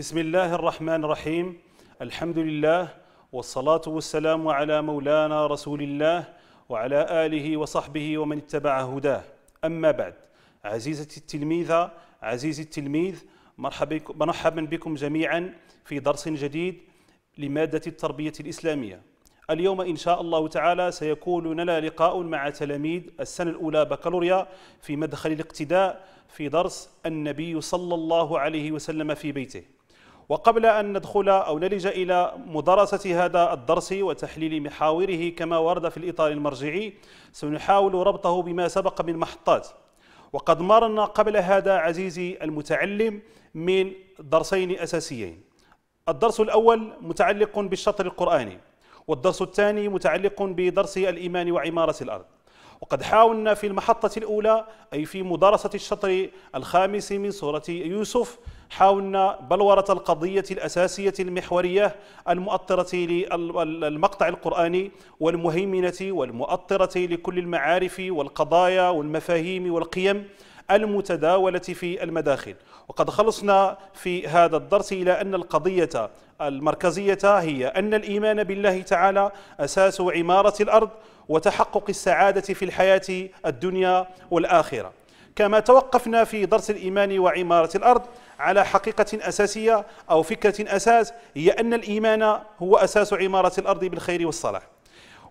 بسم الله الرحمن الرحيم الحمد لله والصلاة والسلام على مولانا رسول الله وعلى آله وصحبه ومن اتبع هداه أما بعد عزيزتي التلميذة عزيزي التلميذ مرحبا بكم جميعا في درس جديد لمادة التربية الإسلامية اليوم إن شاء الله تعالى سيكون لنا لقاء مع تلاميذ السنة الأولى بكالوريا في مدخل الاقتداء في درس النبي صلى الله عليه وسلم في بيته وقبل أن ندخل أو نلج إلى مدرسة هذا الدرس وتحليل محاوره كما ورد في الإطار المرجعي سنحاول ربطه بما سبق من محطات وقد مرنا قبل هذا عزيزي المتعلم من درسين أساسيين الدرس الأول متعلق بالشطر القرآني والدرس الثاني متعلق بدرس الإيمان وعمارة الأرض وقد حاولنا في المحطة الأولى أي في مدرسة الشطر الخامس من سورة يوسف حاولنا بلورة القضية الأساسية المحورية المؤطرة للمقطع القرآني والمهيمنة والمؤطرة لكل المعارف والقضايا والمفاهيم والقيم المتداولة في المداخل وقد خلصنا في هذا الدرس إلى أن القضية المركزية هي أن الإيمان بالله تعالى أساس عمارة الأرض وتحقق السعادة في الحياة الدنيا والآخرة كما توقفنا في درس الإيمان وعمارة الأرض على حقيقة أساسية أو فكرة أساس هي أن الإيمان هو أساس عمارة الأرض بالخير والصلاح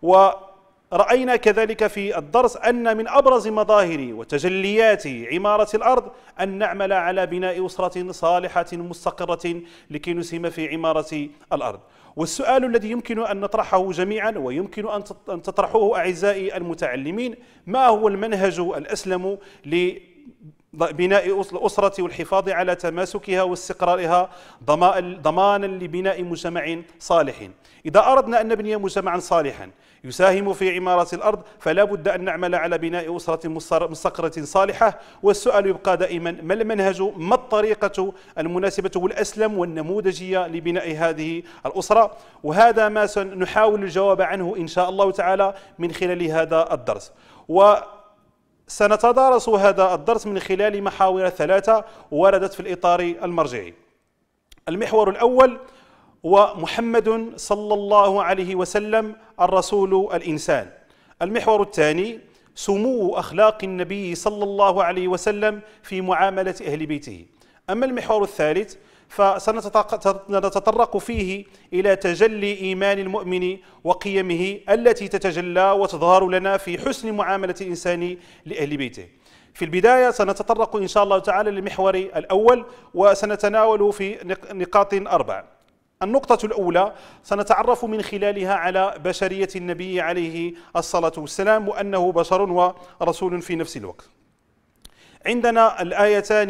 ورأينا كذلك في الدرس أن من أبرز مظاهر وتجليات عمارة الأرض أن نعمل على بناء أسرة صالحة مستقرة لكي نسهم في عمارة الأرض والسؤال الذي يمكن أن نطرحه جميعا ويمكن أن تطرحوه أعزائي المتعلمين ما هو المنهج الأسلم بناء الأسرة والحفاظ على تماسكها واستقرارها ضمانا لبناء مجتمع صالح إذا أردنا أن نبني مجتمعا صالحا يساهم في عمارة الأرض فلا بد أن نعمل على بناء أسرة مستقرة صالحة والسؤال يبقى دائما ما المنهج ما الطريقة المناسبة والأسلم والنموذجية لبناء هذه الأسرة وهذا ما سنحاول الجواب عنه إن شاء الله تعالى من خلال هذا الدرس و سنتدارس هذا الدرس من خلال محاور ثلاثة وردت في الإطار المرجعي المحور الأول ومحمد صلى الله عليه وسلم الرسول الإنسان المحور الثاني سمو أخلاق النبي صلى الله عليه وسلم في معاملة أهل بيته أما المحور الثالث فسنتطرق فيه إلى تجلي إيمان المؤمن وقيمه التي تتجلى وتظهر لنا في حسن معاملة الإنسان لأهل بيته في البداية سنتطرق إن شاء الله تعالى للمحور الأول وسنتناوله في نقاط أربع النقطة الأولى سنتعرف من خلالها على بشرية النبي عليه الصلاة والسلام وأنه بشر ورسول في نفس الوقت عندنا الآيتان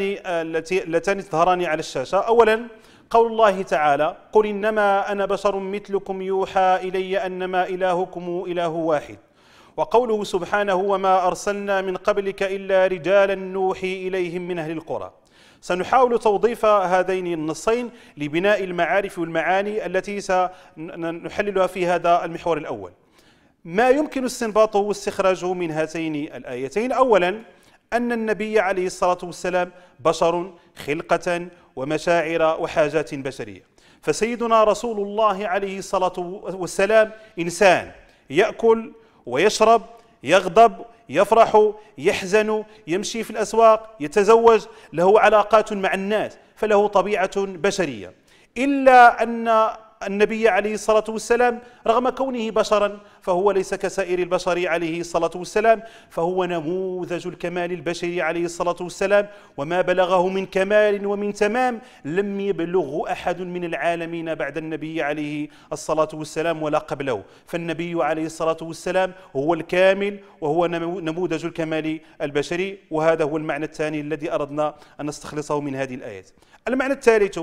اللتان تظهران على الشاشة أولا قول الله تعالى قل إنما أنا بشر مثلكم يوحى إلي أنما إلهكم إله واحد وقوله سبحانه وما أرسلنا من قبلك إلا رجالا نوحي إليهم من أهل القرى سنحاول توظيف هذين النصين لبناء المعارف والمعاني التي سنحللها في هذا المحور الأول ما يمكن استنباطه واستخراجه من هاتين الآيتين أولاً أن النبي عليه الصلاة والسلام بشر خلقة ومشاعر وحاجات بشرية فسيدنا رسول الله عليه الصلاة والسلام إنسان يأكل ويشرب يغضب يفرح يحزن يمشي في الأسواق يتزوج له علاقات مع الناس فله طبيعة بشرية إلا أن النبي عليه الصلاة والسلام رغم كونه بشرا فهو ليس كسائر البشر عليه الصلاة والسلام فهو نموذج الكمال البشري عليه الصلاة والسلام وما بلغه من كمال ومن تمام لم يبلغه أحد من العالمين بعد النبي عليه الصلاة والسلام ولا قبله فالنبي عليه الصلاة والسلام هو الكامل وهو نموذج الكمال البشري وهذا هو المعنى الثاني الذي أردنا أن نستخلصه من هذه الآيات المعنى الثالث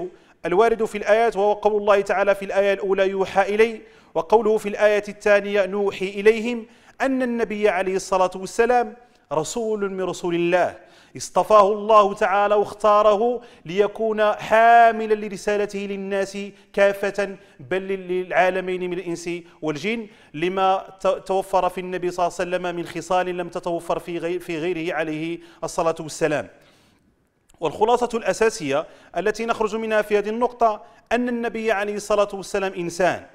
الوارد في الآيات وهو قول الله تعالى في الآية الأولى يوحى إلي وقوله في الآية الثانية نوحي إليهم أن النبي عليه الصلاة والسلام رسول من رسول الله اصطفاه الله تعالى واختاره ليكون حاملا لرسالته للناس كافة بل للعالمين من الإنس والجن لما توفر في النبي صلى الله عليه وسلم من خصال لم تتوفر في غيره عليه الصلاة والسلام والخلاصة الأساسية التي نخرج منها في هذه النقطة أن النبي عليه الصلاة والسلام إنسان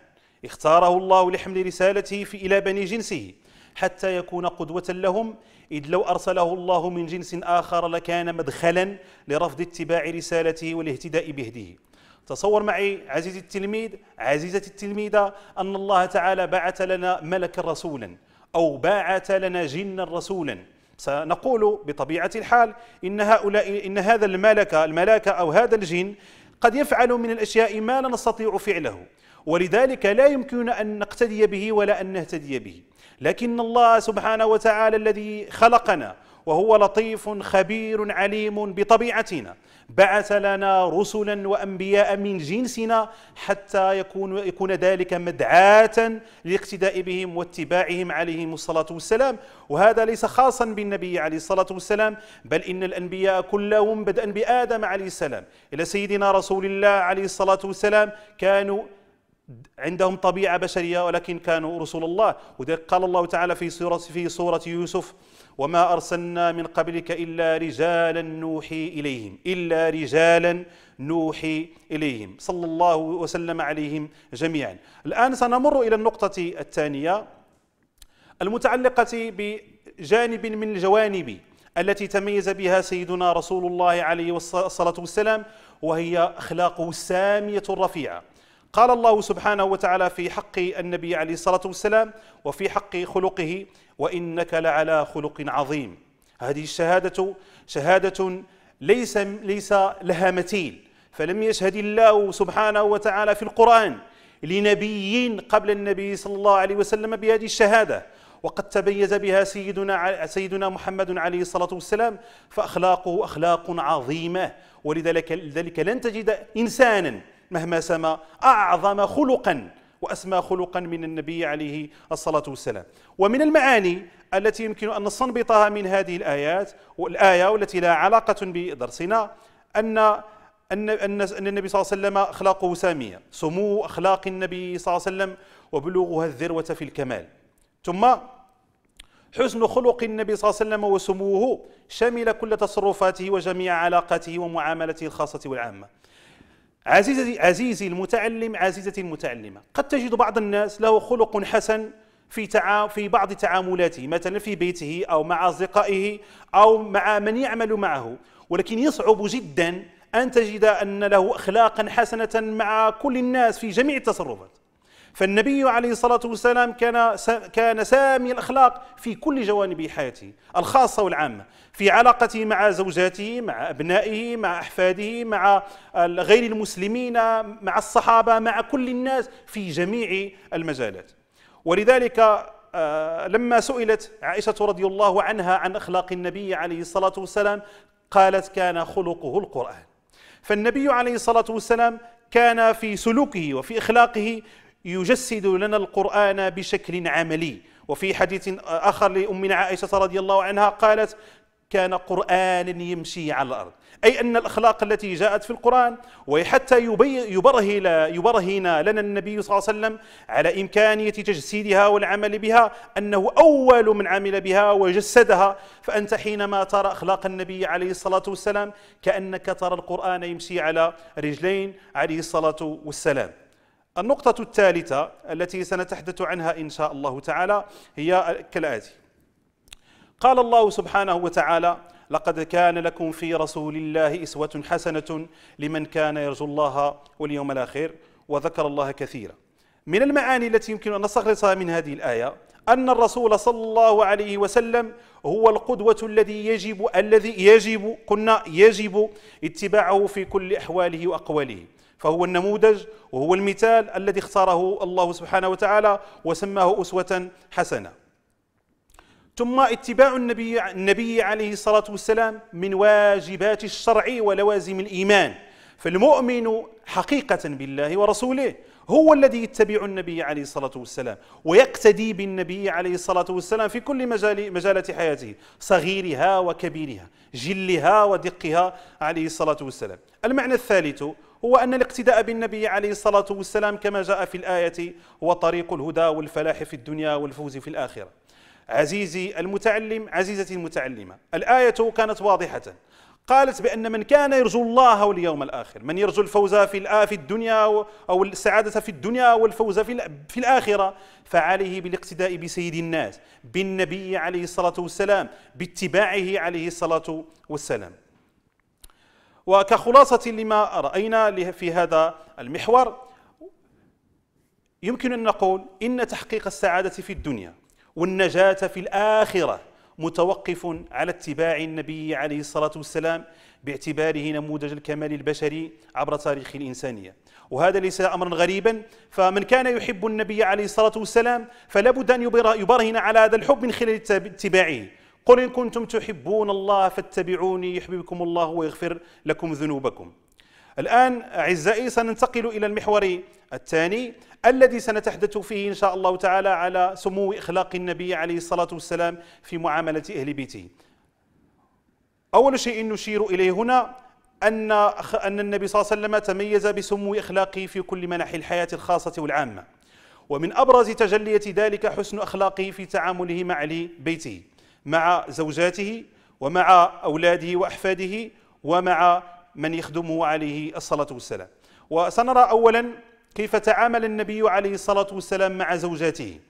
اختاره الله لحمل رسالته في إلى بني جنسه حتى يكون قدوة لهم إذ لو أرسله الله من جنس آخر لكان مدخلا لرفض اتباع رسالته والاهتداء بهده تصور معي عزيزي التلميذ عزيزتي التلميذة أن الله تعالى بعث لنا ملكا رسولا أو بعث لنا جنا رسولا سنقول بطبيعة الحال إن, هؤلاء إن هذا الملك الملاك أو هذا الجن قد يفعل من الأشياء ما لا نستطيع فعله ولذلك لا يمكننا أن نقتدي به ولا أن نهتدي به لكن الله سبحانه وتعالى الذي خلقنا وهو لطيف خبير عليم بطبيعتنا بعث لنا رسلا وانبياء من جنسنا حتى يكون يكون ذلك مدعاة للاقتداء بهم واتباعهم عليهم الصلاه والسلام، وهذا ليس خاصا بالنبي عليه الصلاه والسلام، بل ان الانبياء كلهم بدءا بادم عليه السلام الى سيدنا رسول الله عليه الصلاه والسلام كانوا عندهم طبيعه بشريه ولكن كانوا رسول الله، وذلك قال الله تعالى في سوره في سوره يوسف وما أرسلنا من قبلك إلا رجالا نوحي إليهم إلا رجالا نوحي إليهم صلى الله وسلم عليهم جميعا الآن سنمر إلى النقطة الثانية المتعلقة بجانب من الجوانب التي تميز بها سيدنا رسول الله عليه الصلاة والسلام وهي أخلاقه السامية الرفيعة قال الله سبحانه وتعالى في حق النبي عليه الصلاة والسلام وفي حق خلقه وإنك لعلى خلق عظيم هذه الشهادة شهادة ليس, ليس لها متيل فلم يشهد الله سبحانه وتعالى في القرآن لنبي قبل النبي صلى الله عليه وسلم بهذه الشهادة وقد تميز بها سيدنا سيدنا محمد عليه الصلاه والسلام فاخلاقه اخلاق عظيمه ولذلك لذلك لن تجد انسانا مهما سما أعظم خلقا وأسمى خلقا من النبي عليه الصلاة والسلام ومن المعاني التي يمكن أن نستنبطها من هذه الآيات والآية والتي لها علاقة بدرسنا أن أن أن النبي صلى الله عليه وسلم أخلاقه سامية سمو أخلاق النبي صلى الله عليه وسلم وبلوغها الذروة في الكمال ثم حسن خلق النبي صلى الله عليه وسلم وسموه شمل كل تصرفاته وجميع علاقاته ومعاملته الخاصة والعامة عزيزي, عزيزي المتعلم عزيزتي المتعلمة قد تجد بعض الناس له خلق حسن في تعا في بعض تعاملاته مثلا في بيته أو مع أصدقائه أو مع من يعمل معه ولكن يصعب جدا أن تجد أن له أخلاقا حسنة مع كل الناس في جميع التصرفات فالنبي عليه الصلاة والسلام كان كان سامي الأخلاق في كل جوانب حياته الخاصة والعامة في علاقته مع زوجاته مع أبنائه مع أحفاده مع غير المسلمين مع الصحابة مع كل الناس في جميع المجالات ولذلك آه، لما سئلت عائشة رضي الله عنها عن أخلاق النبي عليه الصلاة والسلام قالت كان خلقه القرآن فالنبي عليه الصلاة والسلام كان في سلوكه وفي إخلاقه يجسد لنا القرآن بشكل عملي وفي حديث آخر لأمنا عائشة رضي الله عنها قالت كان قرآنا يمشي على الأرض أي أن الأخلاق التي جاءت في القرآن وحتى يبرهن, يبرهن لنا النبي صلى الله عليه وسلم على إمكانية تجسيدها والعمل بها أنه أول من عمل بها وجسدها فأنت حينما ترى أخلاق النبي عليه الصلاة والسلام كأنك ترى القرآن يمشي على رجلين عليه الصلاة والسلام النقطة الثالثة التي سنتحدث عنها إن شاء الله تعالى هي كالآتي قال الله سبحانه وتعالى لقد كان لكم في رسول الله إسوة حسنة لمن كان يرجو الله واليوم الآخر وذكر الله كثيرا من المعاني التي يمكن أن نستخلصها من هذه الآية أن الرسول صلى الله عليه وسلم هو القدوة الذي يجب الذي يجب قلنا يجب اتباعه في كل أحواله وأقواله فهو النموذج وهو المثال الذي اختاره الله سبحانه وتعالى وسماه أسوة حسنة ثم اتباع النبي, النبي عليه الصلاة والسلام من واجبات الشرع ولوازم الإيمان فالمؤمن حقيقة بالله ورسوله هو الذي يتبع النبي عليه الصلاة والسلام ويقتدي بالنبي عليه الصلاة والسلام في كل مجال مجالات حياته صغيرها وكبيرها جلها ودقها عليه الصلاة والسلام المعنى الثالث هو أن الاقتداء بالنبي عليه الصلاة والسلام كما جاء في الآية هو طريق الهدى والفلاح في الدنيا والفوز في الآخرة عزيزي المتعلم عزيزتي المتعلمة الآية كانت واضحة قالت بأن من كان يرجو الله واليوم الآخر من يرجو الفوز في في الدنيا أو السعادة في الدنيا والفوز في الآخرة فعليه بالاقتداء بسيد الناس بالنبي عليه الصلاة والسلام باتباعه عليه الصلاة والسلام وكخلاصة لما رأينا في هذا المحور يمكن أن نقول إن تحقيق السعادة في الدنيا والنجاة في الآخرة متوقف على اتباع النبي عليه الصلاة والسلام باعتباره نموذج الكمال البشري عبر تاريخ الإنسانية وهذا ليس أمرا غريبا فمن كان يحب النبي عليه الصلاة والسلام فلا بد أن يبرهن على هذا الحب من خلال اتباعه قل إن كنتم تحبون الله فاتبعوني يحببكم الله ويغفر لكم ذنوبكم الآن أعزائي سننتقل إلى المحور الثاني الذي سنتحدث فيه إن شاء الله تعالى على سمو إخلاق النبي عليه الصلاة والسلام في معاملة أهل بيته أول شيء نشير إليه هنا أن أن النبي صلى الله عليه وسلم تميز بسمو إخلاقه في كل مناحي الحياة الخاصة والعامة ومن أبرز تجلية ذلك حسن أخلاقه في تعامله مع أهل بيته مع زوجاته ومع أولاده وأحفاده ومع من يخدمه عليه الصلاة والسلام وسنرى أولا كيف تعامل النبي عليه الصلاة والسلام مع زوجاته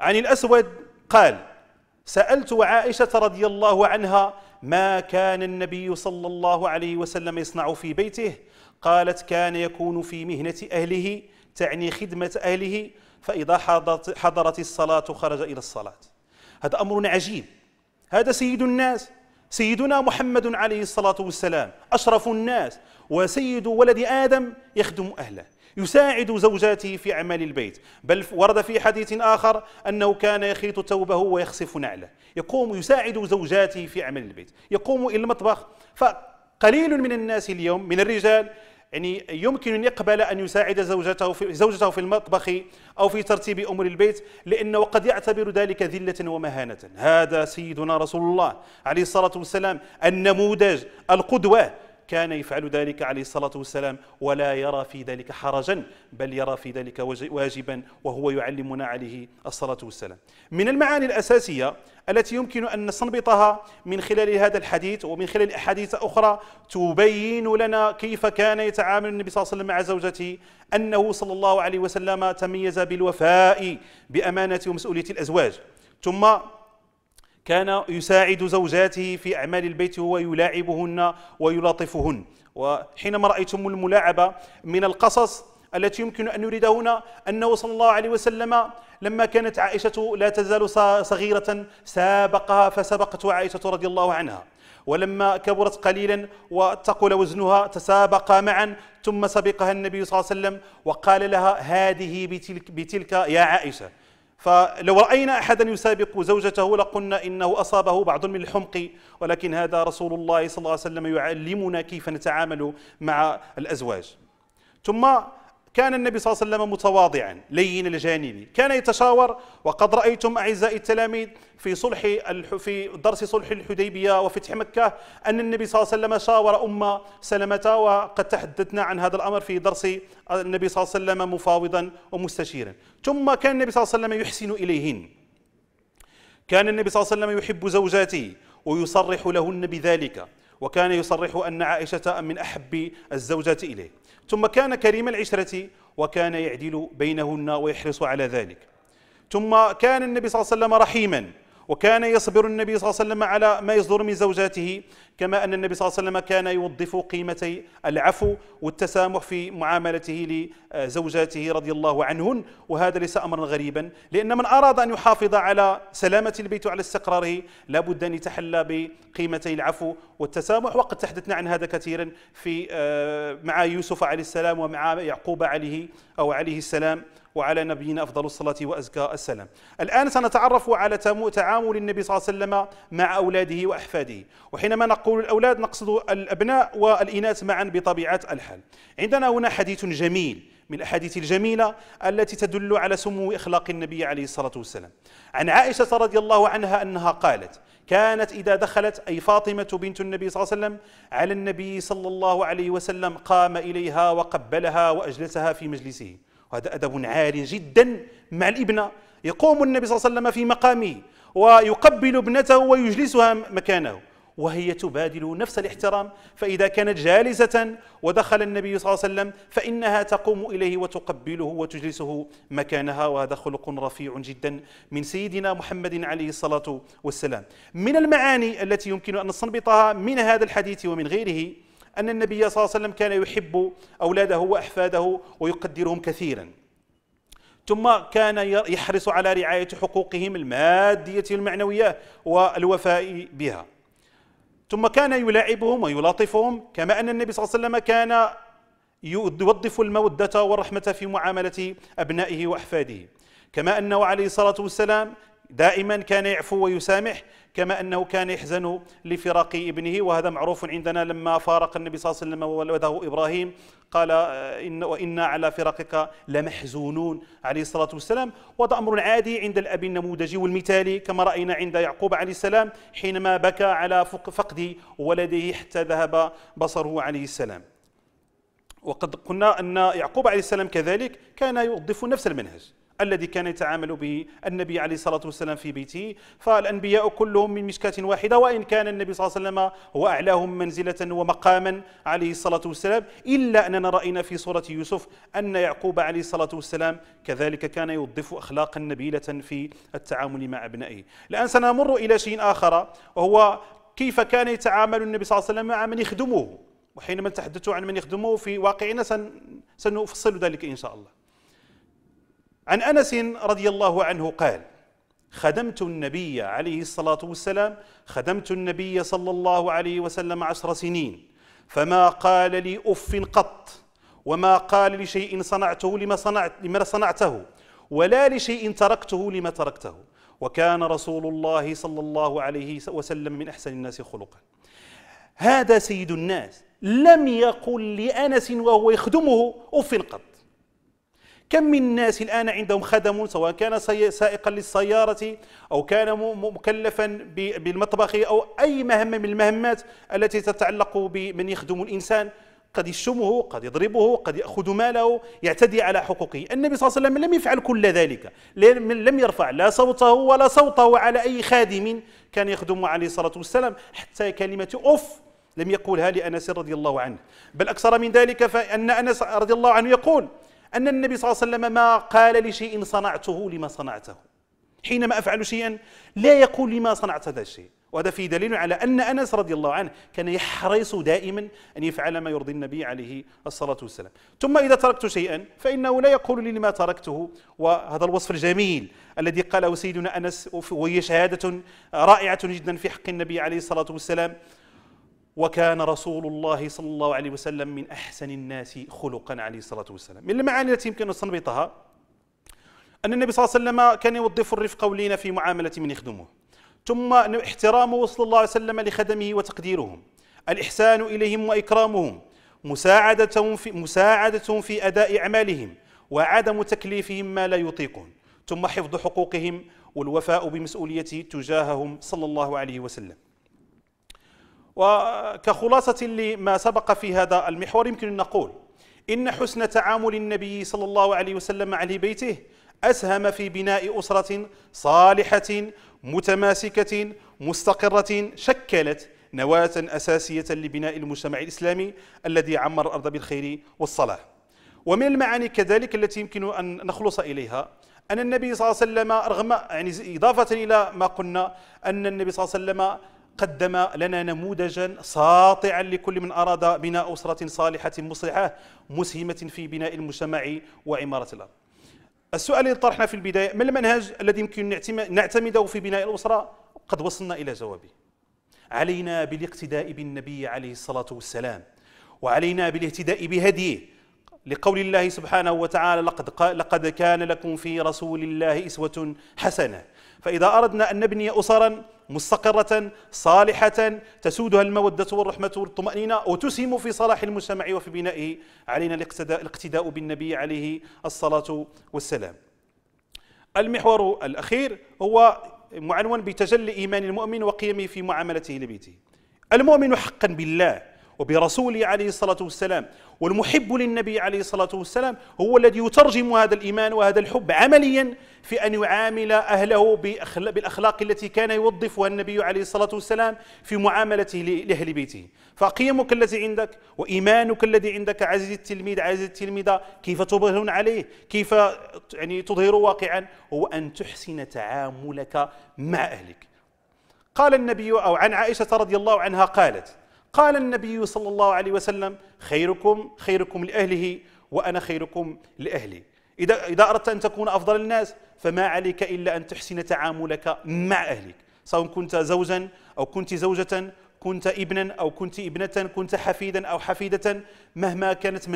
عن الأسود قال سألت عائشة رضي الله عنها ما كان النبي صلى الله عليه وسلم يصنع في بيته قالت كان يكون في مهنة أهله تعني خدمة أهله فإذا حضرت الصلاة خرج إلى الصلاة هذا أمر عجيب هذا سيد الناس سيدنا محمد عليه الصلاة والسلام أشرف الناس وسيد ولد آدم يخدم أهله يساعد زوجاته في أعمال البيت بل ورد في حديث آخر أنه كان يخيط ثوبه ويخسف نعله يقوم يساعد زوجاته في أعمال البيت يقوم إلى المطبخ فقليل من الناس اليوم من الرجال يعني يمكن أن يقبل أن يساعد زوجته في, زوجته في المطبخ أو في ترتيب أمور البيت لأنه قد يعتبر ذلك ذلة ومهانة هذا سيدنا رسول الله عليه الصلاة والسلام النموذج القدوة كان يفعل ذلك عليه الصلاة والسلام ولا يرى في ذلك حرجا بل يرى في ذلك واجبا وهو يعلمنا عليه الصلاة والسلام من المعاني الأساسية التي يمكن أن نستنبطها من خلال هذا الحديث ومن خلال أحاديث أخرى تبين لنا كيف كان يتعامل النبي صلى الله عليه وسلم مع زوجته أنه صلى الله عليه وسلم تميز بالوفاء بأمانة ومسؤولية الأزواج ثم كان يساعد زوجاته في أعمال البيت هو يلاعبهن ويلاطفهن وحينما رأيتم الملاعبة من القصص التي يمكن أن نريد هنا أنه صلى الله عليه وسلم لما كانت عائشة لا تزال صغيرة سابقها فسبقته عائشة رضي الله عنها ولما كبرت قليلا وتقول وزنها تسابقا معا ثم سبقها النبي صلى الله عليه وسلم وقال لها هذه بتلك, بتلك يا عائشة فلو رأينا أحدا يسابق زوجته لقلنا إنه أصابه بعض من الحمق ولكن هذا رسول الله صلى الله عليه وسلم يعلمنا كيف نتعامل مع الأزواج ثم كان النبي صلى الله عليه وسلم متواضعا لين الجانب كان يتشاور وقد رأيتم أعزائي التلاميذ في صلح في درس صلح الحديبية وفتح مكة أن النبي صلى الله عليه وسلم شاور أم سلمة وقد تحدثنا عن هذا الأمر في درس النبي صلى الله عليه وسلم مفاوضا ومستشيرا ثم كان النبي صلى الله عليه وسلم يحسن إليهن كان النبي صلى الله عليه وسلم يحب زوجاته ويصرح لهن بذلك وكان يصرح أن عائشة من أحب الزوجات إليه ثم كان كريم العشرة وكان يعدل بينهن ويحرص على ذلك ثم كان النبي صلى الله عليه وسلم رحيما وكان يصبر النبي صلى الله عليه وسلم على ما يصدر من زوجاته كما أن النبي صلى الله عليه وسلم كان يوظف قيمتي العفو والتسامح في معاملته لزوجاته رضي الله عنهن وهذا ليس أمرا غريبا لأن من أراد أن يحافظ على سلامة البيت وعلى استقراره لابد أن يتحلى بقيمتي العفو والتسامح وقد تحدثنا عن هذا كثيرا في آه، مع يوسف عليه السلام ومع يعقوب عليه أو عليه السلام وعلى نبينا أفضل الصلاة وأزكى السلام الآن سنتعرف على تعامل النبي صلى الله عليه وسلم مع أولاده وأحفاده وحينما نقول الأولاد نقصد الأبناء والإناث معا بطبيعة الحال عندنا هنا حديث جميل من الأحاديث الجميلة التي تدل على سمو أخلاق النبي عليه الصلاة والسلام عن عائشة رضي الله عنها أنها قالت كانت إذا دخلت أي فاطمة بنت النبي صلى الله عليه وسلم على النبي صلى الله عليه وسلم قام إليها وقبلها وأجلسها في مجلسه وهذا أدب عال جدا مع الابنة يقوم النبي صلى الله عليه وسلم في مقامه ويقبل ابنته ويجلسها مكانه وهي تبادل نفس الاحترام فإذا كانت جالسة ودخل النبي صلى الله عليه وسلم فإنها تقوم إليه وتقبله وتجلسه مكانها وهذا خلق رفيع جدا من سيدنا محمد عليه الصلاة والسلام من المعاني التي يمكن أن نستنبطها من هذا الحديث ومن غيره أن النبي صلى الله عليه وسلم كان يحب أولاده وأحفاده ويقدرهم كثيرا ثم كان يحرص على رعاية حقوقهم المادية المعنوية والوفاء بها ثم كان يلاعبهم ويلاطفهم كما أن النبي صلى الله عليه وسلم كان يوظف المودة والرحمة في معاملة أبنائه وأحفاده كما أنه عليه الصلاة والسلام دائما كان يعفو ويسامح كما أنه كان يحزن لفراق ابنه وهذا معروف عندنا لما فارق النبي صلى الله عليه وسلم ولده إبراهيم قال آه، إن وإنا على فراقك لمحزونون عليه الصلاة والسلام وهذا أمر عادي عند الأب النموذجي والمثالي كما رأينا عند يعقوب عليه السلام حينما بكى على فقد ولده حتى ذهب بصره عليه السلام وقد قلنا أن يعقوب عليه السلام كذلك كان يوظف نفس المنهج الذي كان يتعامل به النبي عليه الصلاة والسلام في بيته فالأنبياء كلهم من مشكاة واحدة وإن كان النبي صلى الله عليه وسلم هو أعلاهم منزلة ومقاما عليه الصلاة والسلام إلا أننا رأينا في سورة يوسف أن يعقوب عليه الصلاة والسلام كذلك كان يوظف أخلاقا نبيلة في التعامل مع أبنائه الآن سنمر إلى شيء آخر وهو كيف كان يتعامل النبي صلى الله عليه وسلم مع من يخدمه وحينما نتحدث عن من يخدمه في واقعنا سنفصل ذلك إن شاء الله عن انس رضي الله عنه قال خدمت النبي عليه الصلاه والسلام خدمت النبي صلى الله عليه وسلم عشر سنين فما قال لي اف قط وما قال لشيء صنعته لما صنعت لما صنعته ولا لشيء تركته لما تركته وكان رسول الله صلى الله عليه وسلم من احسن الناس خلقا هذا سيد الناس لم يقل لانس وهو يخدمه اف قط كم من الناس الآن عندهم خدم سواء كان سائقا للسيارة أو كان مكلفا بالمطبخ أو أي مهمة من المهمات التي تتعلق بمن يخدم الإنسان قد يشتمه قد يضربه قد يأخذ ماله يعتدي على حقوقه النبي صلى الله عليه وسلم لم يفعل كل ذلك لم يرفع لا صوته ولا صوته على أي خادم كان يخدم عليه الصلاة والسلام حتى كلمة أف لم يقولها لأنس رضي الله عنه بل أكثر من ذلك فأن أنس رضي الله عنه يقول أن النبي صلى الله عليه وسلم ما قال لشيء صنعته لما صنعته حينما أفعل شيئا لا يقول لما صنعت هذا الشيء وهذا فيه دليل على أن أنس رضي الله عنه كان يحرص دائما أن يفعل ما يرضي النبي عليه الصلاة والسلام ثم إذا تركت شيئا فإنه لا يقول لي لما تركته وهذا الوصف الجميل الذي قاله سيدنا أنس وهي شهادة رائعة جدا في حق النبي عليه الصلاة والسلام وكان رسول الله صلى الله عليه وسلم من أحسن الناس خلقا عليه الصلاة والسلام من المعاني التي يمكن أن نستنبطها أن النبي صلى الله عليه وسلم كان يوظف الرفق ولينا في معاملة من يخدمه ثم احترامه صلى الله عليه وسلم لخدمه وتقديرهم الإحسان إليهم وإكرامهم مساعدتهم في, مساعدتهم في أداء أعمالهم وعدم تكليفهم ما لا يطيقون ثم حفظ حقوقهم والوفاء بمسؤوليته تجاههم صلى الله عليه وسلم وكخلاصة لما سبق في هذا المحور يمكن أن نقول إن حسن تعامل النبي صلى الله عليه وسلم مع بيته أسهم في بناء أسرة صالحة متماسكة مستقرة شكلت نواة أساسية لبناء المجتمع الإسلامي الذي عمر الأرض بالخير والصلاح ومن المعاني كذلك التي يمكن أن نخلص إليها أن النبي صلى الله عليه وسلم رغم يعني إضافة إلى ما قلنا أن النبي صلى الله عليه وسلم قدم لنا نموذجا ساطعا لكل من أراد بناء أسرة صالحة مصلحة مسهمة في بناء المجتمع وعمارة الأرض السؤال الذي طرحنا في البداية ما المنهج الذي يمكن نعتمده في بناء الأسرة قد وصلنا إلى جوابه علينا بالاقتداء بالنبي عليه الصلاة والسلام وعلينا بالاهتداء بهديه لقول الله سبحانه وتعالى لقد لقد كان لكم في رسول الله اسوه حسنه فاذا اردنا ان نبني اسرا مستقرة صالحة تسودها المودة والرحمة والطمأنينة وتسهم في صلاح المجتمع وفي بنائه علينا الاقتداء بالنبي عليه الصلاة والسلام المحور الأخير هو معنون بتجلي إيمان المؤمن وقيمه في معاملته لبيته المؤمن حقا بالله وبرسوله عليه الصلاة والسلام والمحب للنبي عليه الصلاة والسلام هو الذي يترجم هذا الإيمان وهذا الحب عمليا في أن يعامل أهله بالأخلاق التي كان يوظفها النبي عليه الصلاة والسلام في معاملته لأهل بيته فقيمك التي عندك وإيمانك الذي عندك عزيزي التلميذ عزيزي التلميذة كيف تظهرون عليه كيف يعني تظهر واقعا هو أن تحسن تعاملك مع أهلك قال النبي أو عن عائشة رضي الله عنها قالت قال النبي صلى الله عليه وسلم خيركم خيركم لأهله وأنا خيركم لأهلي إذا, إذا أردت أن تكون أفضل الناس فما عليك إلا أن تحسن تعاملك مع أهلك سواء كنت زوجا أو كنت زوجة كنت ابنا أو كنت ابنة كنت حفيدا أو حفيدة مهما كانت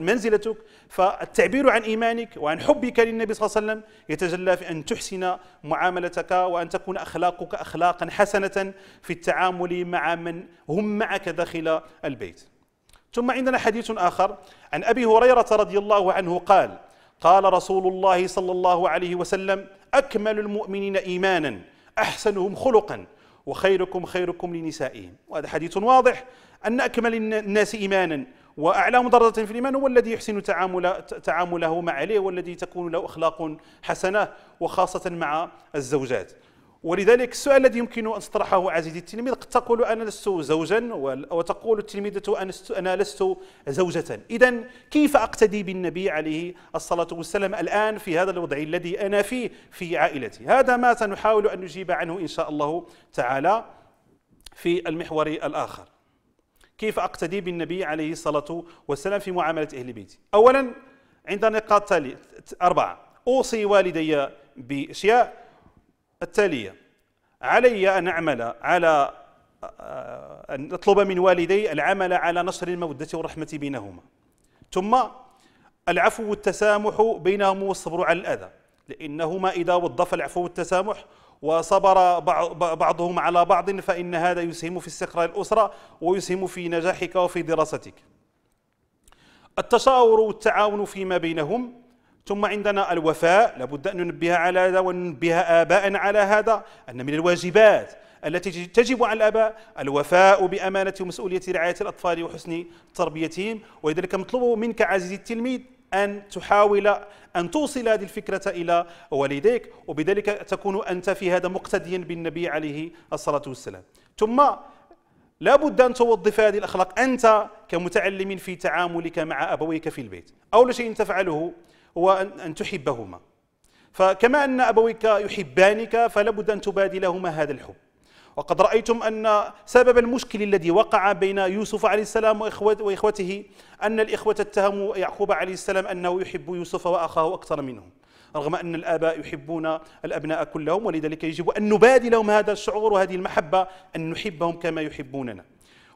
منزلتك فالتعبير عن إيمانك وعن حبك للنبي صلى الله عليه وسلم يتجلى في أن تحسن معاملتك وأن تكون أخلاقك أخلاقا حسنة في التعامل مع من هم معك داخل البيت ثم عندنا حديث آخر عن أبي هريرة رضي الله عنه قال قال رسول الله صلى الله عليه وسلم أكمل المؤمنين إيمانا أحسنهم خلقا وخيركم خيركم لنسائهم وهذا حديث واضح أن أكمل الناس إيمانا وأعلى درجة في الإيمان هو الذي يحسن تعامل تعامله مع عليه والذي تكون له أخلاق حسنة وخاصة مع الزوجات ولذلك السؤال الذي يمكن أن تطرحه عزيزي التلميذ قد تقول أنا لست زوجا وتقول التلميذة أنا لست زوجة إذا كيف أقتدي بالنبي عليه الصلاة والسلام الآن في هذا الوضع الذي أنا فيه في عائلتي هذا ما سنحاول أن نجيب عنه إن شاء الله تعالى في المحور الآخر كيف أقتدي بالنبي عليه الصلاة والسلام في معاملة أهل بيتي أولا عند نقاط أربعة أوصي والدي بأشياء التالية علي أن أعمل على آه، أن أطلب من والدي العمل على نشر المودة والرحمة بينهما ثم العفو والتسامح بينهم والصبر على الأذى لأنهما إذا وظف العفو والتسامح وصبر بعضهم على بعض فإن هذا يسهم في استقرار الأسرة ويسهم في نجاحك وفي دراستك التشاور والتعاون فيما بينهم ثم عندنا الوفاء لابد أن ننبه على هذا وننبه آباء على هذا أن من الواجبات التي تجب على الآباء الوفاء بأمانة ومسؤولية رعاية الأطفال وحسن تربيتهم ولذلك مطلوب منك عزيزي التلميذ أن تحاول أن توصل هذه الفكرة إلى والديك وبذلك تكون أنت في هذا مقتديا بالنبي عليه الصلاة والسلام ثم لا بد أن توظف هذه الأخلاق أنت كمتعلم في تعاملك مع أبويك في البيت أول شيء تفعله هو أن تحبهما فكما أن أبويك يحبانك فلابد أن تبادلهما هذا الحب وقد رأيتم أن سبب المشكل الذي وقع بين يوسف عليه السلام وإخوته أن الإخوة اتهموا يعقوب عليه السلام أنه يحب يوسف وأخاه أكثر منهم رغم أن الآباء يحبون الأبناء كلهم ولذلك يجب أن نبادلهم هذا الشعور وهذه المحبة أن نحبهم كما يحبوننا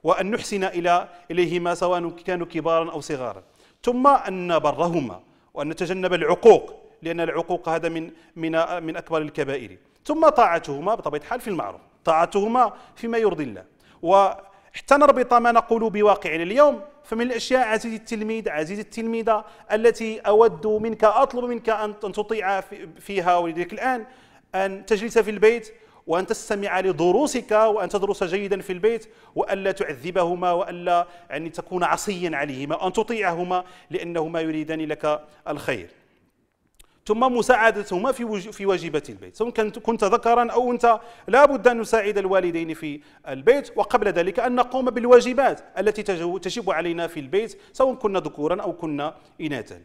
وأن نحسن إلى إليهما سواء كانوا كبارا أو صغارا ثم أن برهما وأن نتجنب العقوق لأن العقوق هذا من من من أكبر الكبائر ثم طاعتهما بطبيعة الحال في المعروف طاعتهما فيما يرضي الله وحتى نربط ما نقول بواقعنا اليوم فمن الأشياء عزيزي التلميذ عزيزي التلميذة التي أود منك أطلب منك أن تطيع فيها ولديك الآن أن تجلس في البيت وأن تستمع لدروسك وأن تدرس جيدا في البيت وألا تعذبهما وألا يعني تكون عصيا عليهما أن تطيعهما لأنهما يريدان لك الخير ثم مساعدتهما في في واجبات البيت سواء كنت ذكرا او انت لابد ان نساعد الوالدين في البيت وقبل ذلك ان نقوم بالواجبات التي تجب علينا في البيت سواء كنا ذكورا او كنا اناثا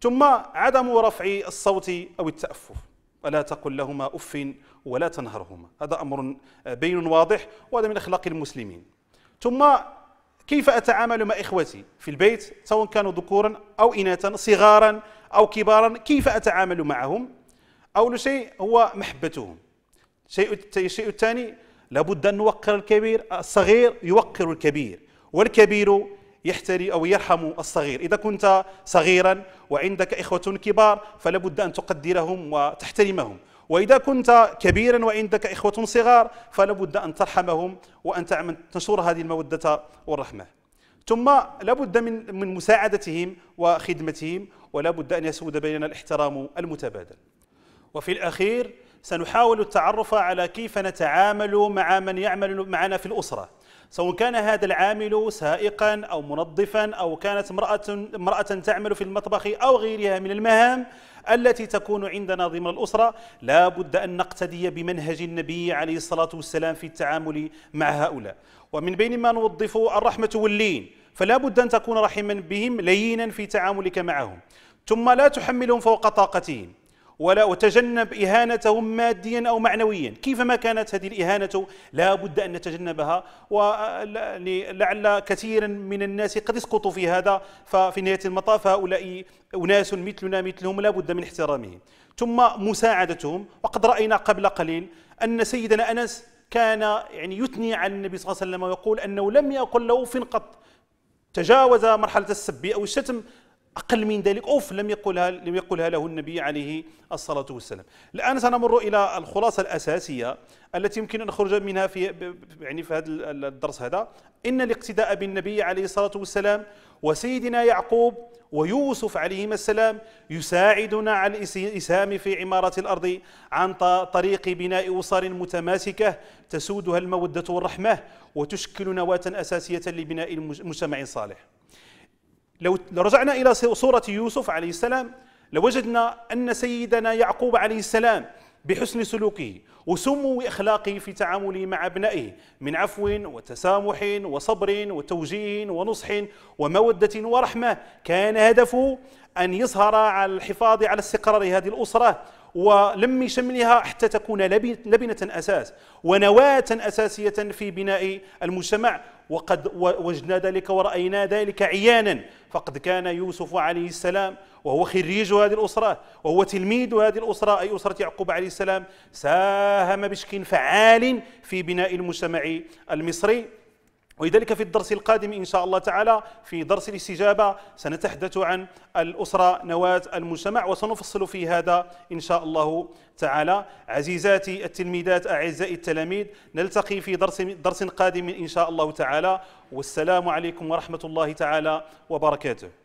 ثم عدم رفع الصوت او التأفف ولا تقل لهما أف ولا تنهرهما هذا أمر آه، بين واضح وهذا من أخلاق المسلمين ثم كيف أتعامل مع إخوتي في البيت سواء كانوا ذكورا أو إناثا صغارا أو كبارا كيف أتعامل معهم أول شيء هو محبتهم الشيء الثاني لابد أن نوقر الكبير الصغير يوقر الكبير والكبير يحتري أو يرحم الصغير إذا كنت صغيرا وعندك إخوة كبار فلا بد أن تقدرهم وتحترمهم وإذا كنت كبيرا وعندك إخوة صغار فلا بد أن ترحمهم وأن تعمل تنشر هذه المودة والرحمة ثم لا بد من من مساعدتهم وخدمتهم ولا بد أن يسود بيننا الاحترام المتبادل وفي الأخير سنحاول التعرف على كيف نتعامل مع من يعمل معنا في الأسرة سواء كان هذا العامل سائقا أو منظفا أو كانت امرأة, امرأة تعمل في المطبخ أو غيرها من المهام التي تكون عندنا ضمن الأسرة لا بد أن نقتدي بمنهج النبي عليه الصلاة والسلام في التعامل مع هؤلاء ومن بين ما نوظف الرحمة واللين فلا بد أن تكون رحما بهم لينا في تعاملك معهم ثم لا تحملهم فوق طاقتهم ولا وتجنب إهانتهم ماديا أو معنويا كيفما كانت هذه الإهانة لا بد أن نتجنبها ولعل كثيرا من الناس قد يسقطوا في هذا ففي نهاية المطاف هؤلاء أناس مثلنا مثلهم لا بد من احترامهم ثم مساعدتهم وقد رأينا قبل قليل أن سيدنا أنس كان يعني يثني عن النبي صلى الله عليه وسلم ويقول أنه لم يقل له فين قط تجاوز مرحلة السب أو الشتم أقل من ذلك أوف لم يقلها لم يقلها له النبي عليه الصلاة والسلام الآن سنمر إلى الخلاصة الأساسية التي يمكن أن نخرج منها في يعني في هذا الدرس هذا إن الاقتداء بالنبي عليه الصلاة والسلام وسيدنا يعقوب ويوسف عليهما السلام يساعدنا على الإسهام في عمارة الأرض عن طريق بناء أسر متماسكة تسودها المودة والرحمة وتشكل نواة أساسية لبناء مجتمع صالح لو رجعنا إلى صورة يوسف عليه السلام لوجدنا أن سيدنا يعقوب عليه السلام بحسن سلوكه وسمو أخلاقه في تعامله مع أبنائه من عفو وتسامح وصبر وتوجيه ونصح ومودة ورحمة كان هدفه أن يظهر على الحفاظ على استقرار هذه الأسرة ولم شملها حتى تكون لبنة أساس ونواة أساسية في بناء المجتمع وقد وجدنا ذلك ورأينا ذلك عيانا فقد كان يوسف عليه السلام وهو خريج هذه الأسرة وهو تلميذ هذه الأسرة أي أسرة يعقوب عليه السلام سار ساهم بشكل فعال في بناء المجتمع المصري ولذلك في الدرس القادم إن شاء الله تعالى في درس الاستجابة سنتحدث عن الأسرة نواة المجتمع وسنفصل في هذا إن شاء الله تعالى عزيزاتي التلميذات أعزائي التلاميذ نلتقي في درس, درس قادم إن شاء الله تعالى والسلام عليكم ورحمة الله تعالى وبركاته